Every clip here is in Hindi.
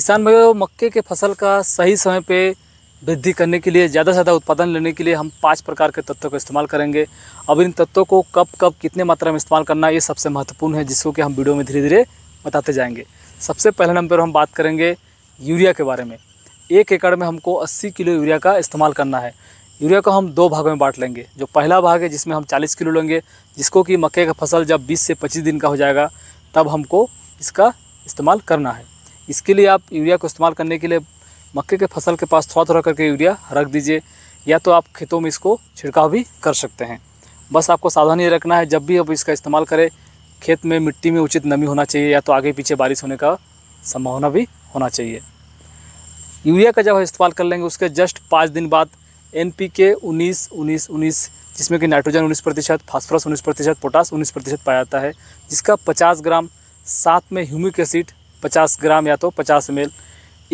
किसान भाइयों मक्के के फसल का सही समय पे वृद्धि करने के लिए ज़्यादा से ज़्यादा उत्पादन लेने के लिए हम पांच प्रकार के तत्वों का इस्तेमाल करेंगे अब इन तत्वों को कब कब कितने मात्रा में इस्तेमाल करना ये सबसे महत्वपूर्ण है जिसको कि हम वीडियो में धीरे धीरे बताते जाएंगे सबसे पहले नंबर हम बात करेंगे यूरिया के बारे में एक एकड़ में हमको अस्सी किलो यूरिया का इस्तेमाल करना है यूरिया को हम दो भागों में बांट लेंगे जो पहला भाग है जिसमें हम चालीस किलो लेंगे जिसको कि मक्के का फसल जब बीस से पच्चीस दिन का हो जाएगा तब हमको इसका इस्तेमाल करना है इसके लिए आप यूरिया को इस्तेमाल करने के लिए मक्के के फसल के पास थोड़ा थोड़ा करके यूरिया रख दीजिए या तो आप खेतों में इसको छिड़काव भी कर सकते हैं बस आपको सावधानी रखना है जब भी आप इसका इस्तेमाल करें खेत में मिट्टी में उचित नमी होना चाहिए या तो आगे पीछे बारिश होने का संभावना भी होना चाहिए यूरिया का जब हम इस्तेमाल कर लेंगे उसके जस्ट पाँच दिन बाद एन पी के उन्नीस उन्नीस उन्नीस जिसमें कि नाइट्रोजन उन्नीस प्रतिशत फॉस्फोरस उन्नीस प्रतिशत पोटास उन्नीस प्रतिशत पाया जाता है जिसका पचास ग्राम साथ में ह्यूमिक एसिड पचास ग्राम या तो पचास एम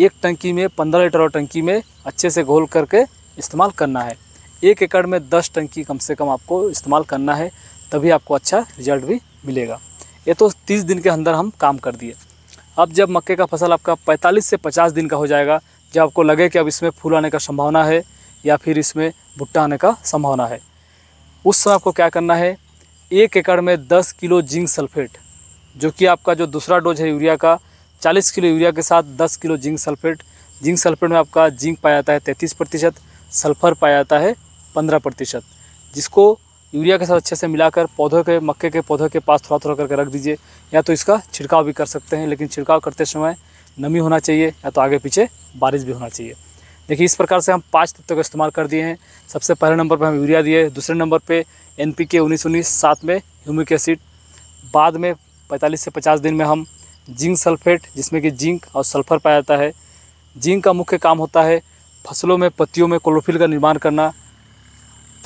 एक टंकी में पंद्रह लीटर और टंकी में अच्छे से घोल करके इस्तेमाल करना है एक एकड़ में दस टंकी कम से कम आपको इस्तेमाल करना है तभी आपको अच्छा रिजल्ट भी मिलेगा ये तो तीस दिन के अंदर हम काम कर दिए अब जब मक्के का फसल आपका पैंतालीस से पचास दिन का हो जाएगा जब आपको लगे कि अब इसमें फूल आने का संभावना है या फिर इसमें भुट्टा आने का संभावना है उस समय आपको क्या करना है एक एकड़ में दस किलो जिंक सल्फेट जो कि आपका जो दूसरा डोज है यूरिया का 40 किलो यूरिया के साथ 10 kilo zinc sulphate zinc sulphate में आपका जिंक पाया जाता है तैंतीस प्रतिशत सल्फर पाया जाता है पंद्रह प्रतिशत जिसको यूरिया के साथ अच्छे से मिलाकर पौधों के मक्के के पौधों के पास थोड़ा थोड़ा करके रख दीजिए या तो इसका छिड़काव भी कर सकते हैं लेकिन छिड़काव करते समय नमी होना चाहिए या तो आगे पीछे बारिश भी होना चाहिए देखिए इस प्रकार से हम पाँच तत्वों का इस्तेमाल कर दिए हैं सबसे पहले नंबर पर हम यूरिया दिए दूसरे नंबर पर एन पी के उन्नीस उन्नीस साथ में ह्यूमिक एसिड बाद में पैंतालीस से पचास दिन में हम जिंक सल्फेट जिसमें कि जिंक और सल्फर पाया जाता है जिंक का मुख्य काम होता है फसलों में पत्तियों में क्लोरोफिल का निर्माण करना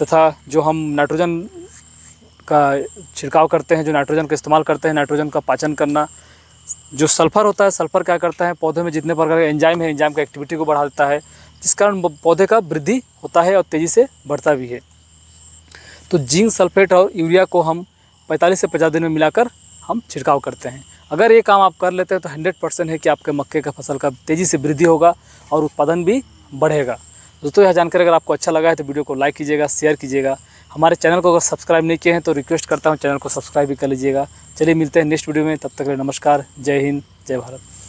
तथा जो हम नाइट्रोजन का छिड़काव करते हैं जो नाइट्रोजन का इस्तेमाल करते हैं नाइट्रोजन का पाचन करना जो सल्फ़र होता है सल्फ़र क्या करता है पौधे में जितने प्रकार के एंजाइम है एंजाइम का एक्टिविटी को बढ़ा देता है जिस कारण पौधे का वृद्धि होता है और तेज़ी से बढ़ता भी है तो जिंक सल्फेट और यूरिया को हम 45 से पचास दिन में मिलाकर हम छिड़काव करते हैं अगर ये काम आप कर लेते हैं तो हंड्रेड परसेंट है कि आपके मक्के का फसल का तेज़ी से वृद्धि होगा और उत्पादन भी बढ़ेगा दोस्तों यह जानकारी अगर आपको अच्छा लगा है तो वीडियो को लाइक कीजिएगा शेयर कीजिएगा हमारे चैनल को अगर सब्सक्राइब नहीं किए हैं तो रिक्वेस्ट करता हूँ चैनल को सब्सक्राइब भी कर लीजिएगा चलिए मिलते हैं नेक्स्ट वीडियो में तब तक नमस्कार जय हिंद जय भारत